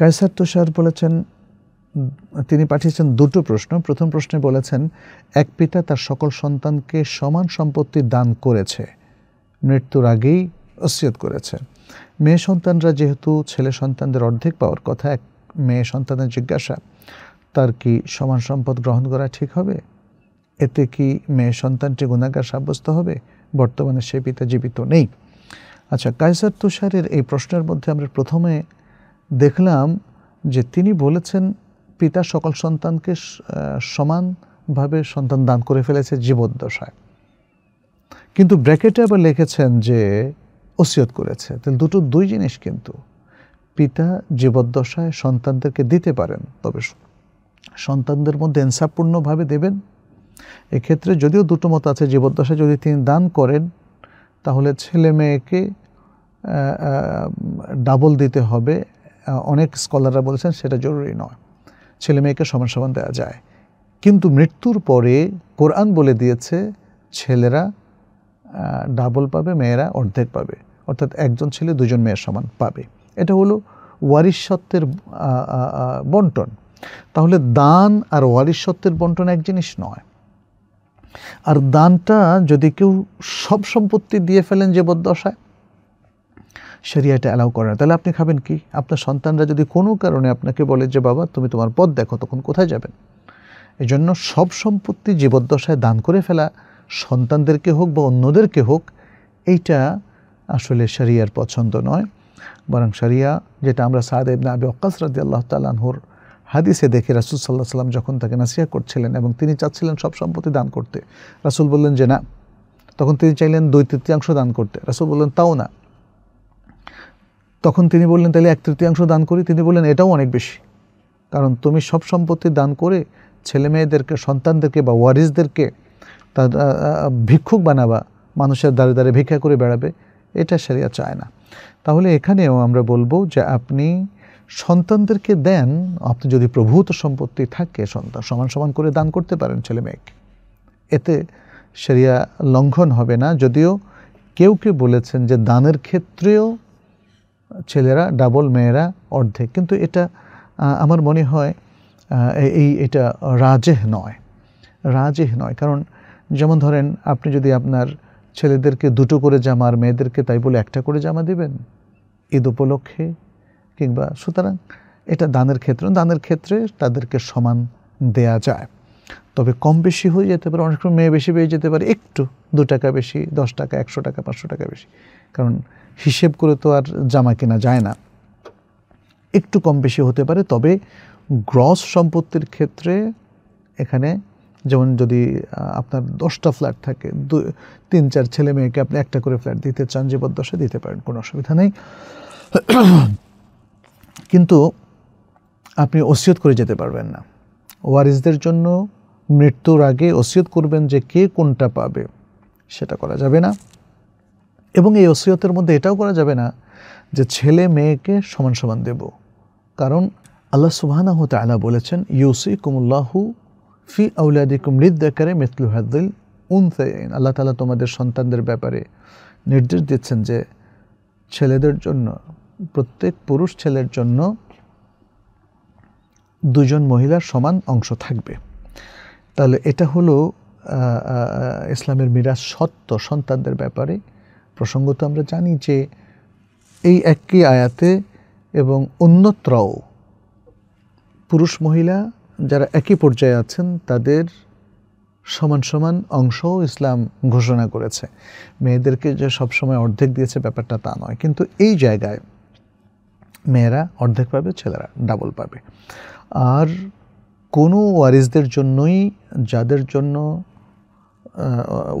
কায়সার তুষার বলেছেন তিনি পাঠিয়েছেন দুটো প্রশ্ন প্রথম প্রশ্নে বলেছেন এক পিতা তার সকল সন্তানকে সমান সম্পত্তি দান করেছে মৃত্যুর আগেই অসিয়ত করেছে মেয়ে সন্তানরা যেহেতু ছেলে সন্তানদের অর্ধেক পাওয়ার কথা এক মেয়ে সন্তানের জিজ্ঞাসা তার কি সমান সম্পদ গ্রহণ করা ঠিক হবে এতে কি মেয়ে সন্তানটি গুণাগার সাব্যস্ত হবে বর্তমানে সে পিতা জীবিত নেই আচ্ছা কায়সার তুষারের এই প্রশ্নের মধ্যে আমরা প্রথমে দেখলাম যে তিনি বলেছেন পিতা সকল সন্তানকে সমানভাবে সন্তান দান করে ফেলেছে জীবদ্দশায় কিন্তু ব্র্যাকেটে আবার লিখেছেন যে ওসিয়ত করেছে তাহলে দুটো দুই জিনিস কিন্তু পিতা জীবদ্দশায় সন্তানদেরকে দিতে পারেন তবে সন্তানদের মধ্যে ইনসাফপূর্ণভাবে দেবেন এক্ষেত্রে যদিও দুটো মত আছে জীবদ্দশায় যদি তিনি দান করেন তাহলে ছেলে মেয়েকে ডাবল দিতে হবে অনেক স্কলাররা বলেছেন সেটা জরুরি নয় ছেলে মেয়েকে সমান সমান দেওয়া যায় কিন্তু মৃত্যুর পরে কোরআন বলে দিয়েছে ছেলেরা ডাবল পাবে মেয়েরা অর্ধেক পাবে অর্থাৎ একজন ছেলে দুজন মেয়ের সমান পাবে এটা হলো ওয়ারিসত্বের বন্টন তাহলে দান আর ওয়ারিসত্বের বন্টন এক জিনিস নয় আর দানটা যদি কেউ সব সম্পত্তি দিয়ে ফেলেন যে বদ্দশায় সেরিয়াটা অ্যালাউ করে না তাহলে আপনি খাবেন কি আপনার সন্তানরা যদি কোনো কারণে আপনাকে বলে যে বাবা তুমি তোমার পথ দেখো তখন কোথায় যাবেন জন্য সব সম্পত্তি জীবদ্দশায় দান করে ফেলা সন্তানদেরকে হোক বা অন্যদেরকে হোক এইটা আসলে শরিয়ার পছন্দ নয় বরং শরিয়া যেটা আমরা সাদ না আবি অকাস রাজি আল্লাহ তালাহুর হাদিসে দেখে রাসুল সাল্লাহ সাল্লাম যখন তাকে নাসিয়া করছিলেন এবং তিনি চাচ্ছিলেন সব সম্পত্তি দান করতে রাসুল বললেন যে না তখন তিনি চাইলেন দুই তৃতীয়াংশ দান করতে রাসুল বললেন তাও না তখন তিনি বললেন তাহলে এক তৃতীয়াংশ দান করি তিনি বললেন এটাও অনেক বেশি কারণ তুমি সব সম্পত্তি দান করে ছেলে মেয়েদেরকে সন্তানদেরকে বা ওয়ারিসদেরকে তার ভিক্ষুক বানাবা মানুষের দ্বারে দ্বারে ভিক্ষা করে বেড়াবে এটা সেরিয়া চায় না তাহলে এখানেও আমরা বলবো যে আপনি সন্তানদেরকে দেন আপনি যদি প্রভূত সম্পত্তি থাকে সন্তান সমান সমান করে দান করতে পারেন ছেলে মেয়েকে এতে সেরিয়া লঙ্ঘন হবে না যদিও কেউ কেউ বলেছেন যে দানের ক্ষেত্রেও ছেলেরা ডাবল মেয়েরা অর্ধেক কিন্তু এটা আমার মনে হয় এই এটা রাজেহ নয় রাজেহ নয় কারণ যেমন ধরেন আপনি যদি আপনার ছেলেদেরকে দুটো করে জামা আর মেয়েদেরকে তাই বলে একটা করে জামা দেবেন ঈদ উপলক্ষে কিংবা সুতরাং এটা দানের ক্ষেত্রে দানের ক্ষেত্রে তাদেরকে সমান দেয়া যায় তবে কম বেশি হয়ে যেতে পারে অনেক সময় মেয়ে বেশি পেয়ে যেতে পারে একটু দু টাকা বেশি দশ টাকা একশো টাকা পাঁচশো টাকা বেশি কারণ হিসেব করে তো আর জামা কেনা যায় না একটু কম বেশি হতে পারে তবে গ্রস সম্পত্তির ক্ষেত্রে এখানে যেমন যদি আপনার দশটা ফ্ল্যাট থাকে দু তিন চার ছেলে মেয়েকে আপনি একটা করে ফ্ল্যাট দিতে চান জীবদ্দশায় দিতে পারেন কোনো অসুবিধা নেই কিন্তু আপনি ওসিয়ত করে যেতে পারবেন না ওয়ারিসদের জন্য মৃত্যুর আগে ওসিয়ত করবেন যে কে কোনটা পাবে সেটা করা যাবে না এবং এই অসিয়তের মধ্যে এটাও করা যাবে না যে ছেলে মেয়েকে সমান সমান দেব কারণ আল্লাহ সুবাহানাহ তালা বলেছেন ইউসি কুমুল্লাহু ফি আউলাদি কুমলিদ দেকারে মিতলু হাদ্দিল উনসাইন আল্লাহ তালা তোমাদের সন্তানদের ব্যাপারে নির্দেশ দিচ্ছেন যে ছেলেদের জন্য প্রত্যেক পুরুষ ছেলের জন্য দুজন মহিলার সমান অংশ থাকবে তাহলে এটা হলো ইসলামের মিরাজ সত্য সন্তানদের ব্যাপারে প্রসঙ্গ তো আমরা জানি যে এই একই আয়াতে এবং অন্যত্রও পুরুষ মহিলা যারা একই পর্যায়ে আছেন তাদের সমান সমান অংশও ইসলাম ঘোষণা করেছে মেয়েদেরকে যে সবসময় অর্ধেক দিয়েছে ব্যাপারটা তা নয় কিন্তু এই জায়গায় মেয়েরা অর্ধেক পাবে ছেলেরা ডাবল পাবে আর কোনো ওয়ারিসদের জন্যই যাদের জন্য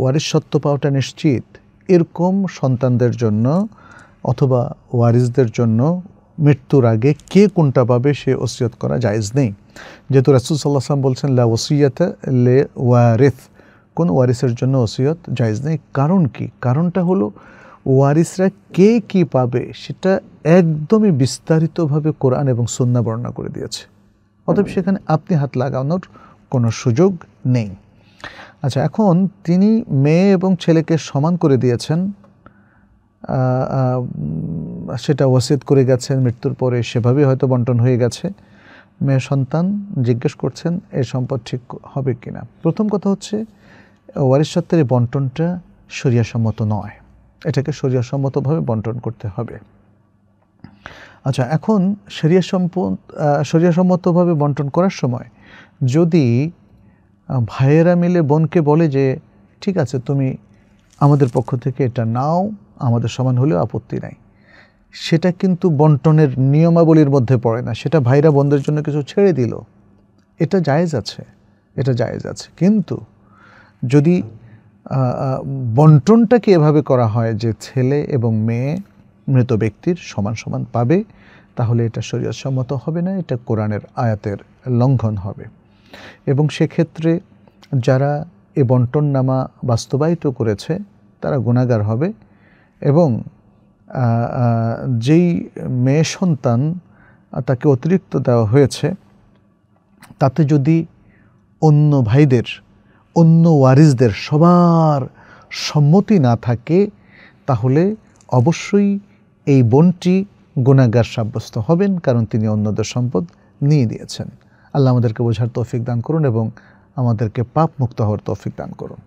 ওয়ারিস সত্য পাওয়াটা নিশ্চিত এরকম সন্তানদের জন্য অথবা ওয়ারিসদের জন্য মৃত্যুর আগে কে কোনটা পাবে সে ওসিয়ত করা জায়েজ নেই যেহেতু রাসুল সাল্লাহ সাল্লাম বলছেন লা ওসিয়াত লে ওয়ারিফ কোন ওয়ারিসের জন্য ওসিয়ত জায়েজ নেই কারণ কি কারণটা হলো ওয়ারিসরা কে কি পাবে সেটা একদমই বিস্তারিতভাবে কোরআন এবং সন্না বর্ণনা করে দিয়েছে অথবা সেখানে আপনি হাত লাগানোর কোনো সুযোগ নেই আচ্ছা এখন তিনি মেয়ে এবং ছেলেকে সমান করে দিয়েছেন সেটা ওয়াসেদ করে গেছেন মৃত্যুর পরে সেভাবেই হয়তো বন্টন হয়ে গেছে মেয়ে সন্তান জিজ্ঞেস করছেন এ সম্পদ ঠিক হবে কি না প্রথম কথা হচ্ছে ওয়ারিসত্বের এই বন্টনটা সরিয়াসম্মত নয় এটাকে সরিয়াসম্মতভাবে বন্টন করতে হবে আচ্ছা এখন শরিয়া সম্পদ সম্মতভাবে বন্টন করার সময় যদি ভাইয়েরা মিলে বোনকে বলে যে ঠিক আছে তুমি আমাদের পক্ষ থেকে এটা নাও আমাদের সমান হলেও আপত্তি নাই সেটা কিন্তু বন্টনের নিয়মাবলীর মধ্যে পড়ে না সেটা ভাইরা বন্ধের জন্য কিছু ছেড়ে দিল এটা জায়েজ আছে এটা জায়েজ আছে কিন্তু যদি বন্টনটাকে এভাবে করা হয় যে ছেলে এবং মেয়ে মৃত ব্যক্তির সমান সমান পাবে তাহলে এটা শরীয়সম্মত হবে না এটা কোরআনের আয়াতের লঙ্ঘন হবে এবং সেক্ষেত্রে যারা এ বন্টননামা বাস্তবায়িত করেছে তারা গুণাগার হবে এবং যেই মেয়ে সন্তান তাকে অতিরিক্ত দেওয়া হয়েছে তাতে যদি অন্য ভাইদের অন্য ওয়ারিসদের সবার সম্মতি না থাকে তাহলে অবশ্যই এই বনটি গুণাগার সাব্যস্ত হবেন কারণ তিনি অন্যদের সম্পদ নিয়ে দিয়েছেন আল্লাহ আমাদেরকে বোঝার তৌফিক দান করুন এবং আমাদেরকে পাপ মুক্ত হওয়ার তৌফিক দান করুন